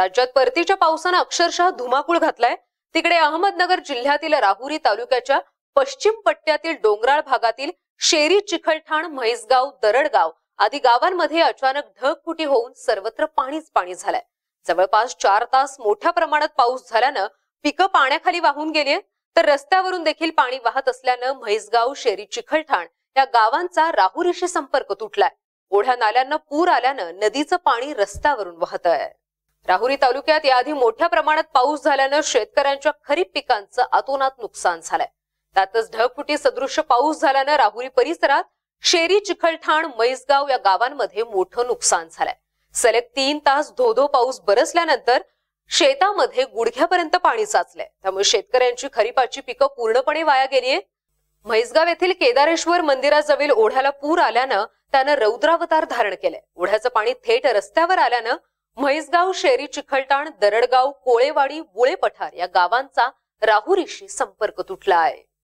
राज्यात परतीच्या पावसानं अक्षरशः धुमाकूळ घातलाय तिकडे अहमदनगर जिल्ह्यातील राहुरी तालुक्याच्या पश्चिम पट्ट्यातील डोंगराळ भागातील शेरी चिखलठाण म्हैसगाव दरडगाव आदी गावांमध्ये अचानक ढगफुटी होऊन सर्वत्र पाणीच पाणी झालंय जवळपास चार तास मोठ्या प्रमाणात पाऊस झाल्यानं पिकं पाण्याखाली वाहून गेली तर रस्त्यावरून देखील पाणी वाहत असल्यानं म्हैसगाव शेरी चिखलठाण या गावांचा राहुरीशी संपर्क तुटलाय ओढ्या नाल्यांना पूर आल्यानं नदीचं पाणी रस्त्यावरून वाहत आहे राहुरी तालुक्यात याआधी मोठ्या प्रमाणात पाऊस झाल्यानं शेतकऱ्यांच्या खरीप पिकांचं अतोनात नुकसान झालंय त्यातच ढगफुटी सदृश पाऊस झाल्यानं राहुरी परिसरात शेरी चिखलठाण मैसगाव या गावांमध्ये मोठं नुकसान झालंय सलग तीन तास धोधो पाऊस बरसल्यानंतर शेतामध्ये गुडघ्यापर्यंत पाणी साचलंय त्यामुळे शेतकऱ्यांची खरीपाची पिकं पूर्णपणे वाया गेलीये म्हैसगाव येथील केदारेश्वर मंदिराजवळील ओढ्याला पूर आल्यानं त्यानं रौद्रावतार धारण केलंय ओढ्याचं पाणी थेट रस्त्यावर आल्यानं म्हैसगाव शेरी चिखलटाण दरडगाव कोळेवाडी बुळे पठार या गावांचा राहुरीशी संपर्क तुटला आहे